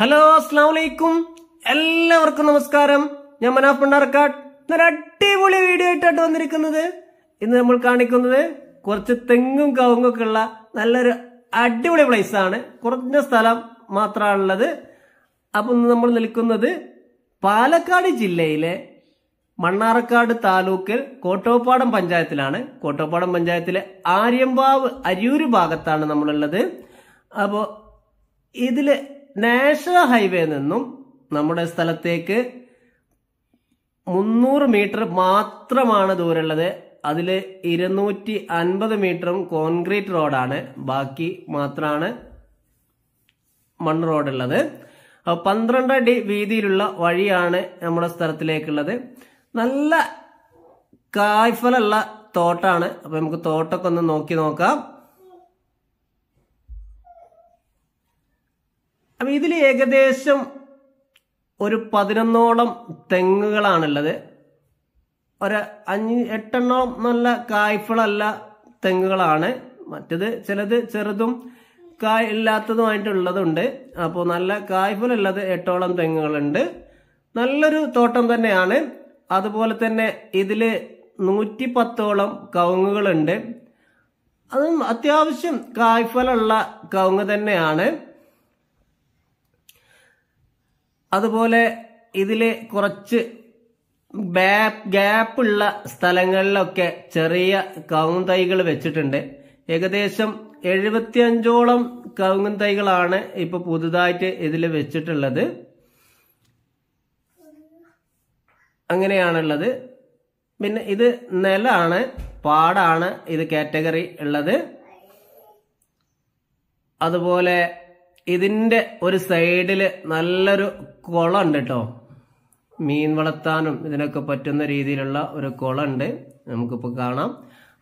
hello അസ്സാം എല്ലാവർക്കും നമസ്കാരം ഞാൻ മനാഫ് പണ്ടാർക്കാട് ഒരു അടിപൊളി വീഡിയോ ആയിട്ടാണ് വന്നിരിക്കുന്നത് ഇന്ന് നമ്മൾ കാണിക്കുന്നത് കുറച്ച് തെങ്ങും കവുങ്ങും ഒക്കെ ഉള്ള നല്ലൊരു അടിപൊളി പ്ലേസ് ആണ് കുറഞ്ഞ സ്ഥലം മാത്രമാണുള്ളത് അപ്പം ഇന്ന് നമ്മൾ നിൽക്കുന്നത് പാലക്കാട് ജില്ലയിലെ മണ്ണാർക്കാട് താലൂക്കിൽ കോട്ടോപ്പാടം പഞ്ചായത്തിലാണ് കോട്ടോപ്പാടം പഞ്ചായത്തിലെ ആര്യമ്പാവ് അരിയൂര് ഭാഗത്താണ് നമ്മളുള്ളത് അപ്പോൾ ഇതില് നാഷണൽ ഹൈവേ നിന്നും നമ്മുടെ സ്ഥലത്തേക്ക് മുന്നൂറ് മീറ്റർ മാത്രമാണ് ദൂരമുള്ളത് അതിൽ ഇരുന്നൂറ്റി അൻപത് മീറ്ററും കോൺക്രീറ്റ് റോഡാണ് ബാക്കി മാത്രമാണ് മണ്ണ് റോഡുള്ളത് പന്ത്രണ്ട് അടി വീതിയിലുള്ള വഴിയാണ് നമ്മുടെ സ്ഥലത്തിലേക്കുള്ളത് നല്ല കായ്ഫലുള്ള തോട്ടാണ് അപ്പൊ നമുക്ക് തോട്ടൊക്കെ ഒന്ന് നോക്കി നോക്കാം അപ്പം ഇതിൽ ഏകദേശം ഒരു പതിനൊന്നോളം തെങ്ങുകളാണുള്ളത് ഒരു അഞ്ച് എട്ടെണ്ണം നല്ല കായ്ഫളല്ല തെങ്ങുകളാണ് മറ്റത് ചിലത് ചെറുതും കായ് ഇല്ലാത്തതുമായിട്ടുള്ളതുണ്ട് അപ്പോൾ നല്ല കായ്ഫലല്ലാത്ത എട്ടോളം തെങ്ങുകളുണ്ട് നല്ലൊരു തോട്ടം തന്നെയാണ് അതുപോലെ തന്നെ ഇതിൽ നൂറ്റി പത്തോളം കവുങ്ങുകളുണ്ട് അതും അത്യാവശ്യം കായ്ഫലുള്ള കവുങ്ങ് തന്നെയാണ് അതുപോലെ ഇതിൽ കുറച്ച് ഗ്യാപ്പ് ഉള്ള സ്ഥലങ്ങളിലൊക്കെ ചെറിയ കവുങ്ങ് തൈകൾ വെച്ചിട്ടുണ്ട് ഏകദേശം എഴുപത്തിയഞ്ചോളം കവുങ്ങ് തൈകളാണ് ഇപ്പോൾ പുതുതായിട്ട് ഇതിൽ വെച്ചിട്ടുള്ളത് അങ്ങനെയാണുള്ളത് പിന്നെ ഇത് നിലാണ് പാടാണ് ഇത് കാറ്റഗറി ഉള്ളത് അതുപോലെ ഇതിന്റെ ഒരു സൈഡിൽ നല്ലൊരു കുളം ഉണ്ട് കേട്ടോ മീൻ വളർത്താനും ഇതിനൊക്കെ പറ്റുന്ന രീതിയിലുള്ള ഒരു കുളം ഉണ്ട് നമുക്കിപ്പോൾ കാണാം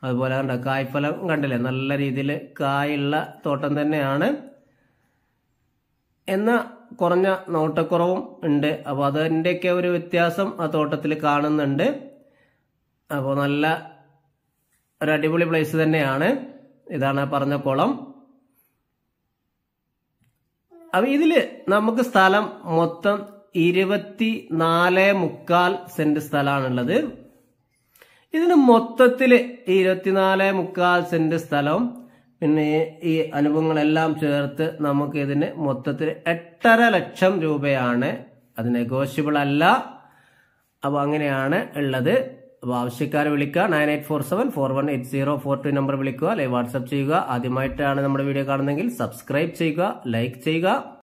അതുപോലെ കണ്ട കായ്ഫലം കണ്ടില്ലേ നല്ല രീതിയിൽ കായുള്ള തോട്ടം തന്നെയാണ് എന്ന കുറഞ്ഞ നോട്ടക്കുറവും ഉണ്ട് അപ്പോൾ അതിൻ്റെയൊക്കെ ഒരു വ്യത്യാസം ആ തോട്ടത്തിൽ കാണുന്നുണ്ട് അപ്പോൾ നല്ല ഒരു അടിപൊളി പ്ലേസ് തന്നെയാണ് ഇതാണ് പറഞ്ഞ കുളം അപ്പൊ ഇതില് നമുക്ക് സ്ഥലം മൊത്തം ഇരുപത്തി നാല് മുക്കാൽ സെന്റ് സ്ഥലമാണുള്ളത് ഇതിന് മൊത്തത്തില് ഇരുപത്തിനാല് മുക്കാൽ സെന്റ് സ്ഥലം പിന്നെ ഈ അനുഭവങ്ങളെല്ലാം ചേർത്ത് നമുക്ക് ഇതിന് മൊത്തത്തിൽ എട്ടര ലക്ഷം രൂപയാണ് അത് നെഗോഷ്യബിൾ അല്ല അപ്പോൾ അങ്ങനെയാണ് ഉള്ളത് അപ്പോൾ ആവശ്യക്കാരെ വിളിക്കുക nine eight four seven four one eight zero four two number വിളിക്കുക അല്ലെങ്കിൽ വാട്സപ്പ് ചെയ്യുക ആദ്യമായിട്ടാണ് നമ്മുടെ വീഡിയോ കാണുന്നതെങ്കിൽ സബ്സ്ക്രൈബ് ചെയ്യുക ലൈക്ക് ചെയ്യുക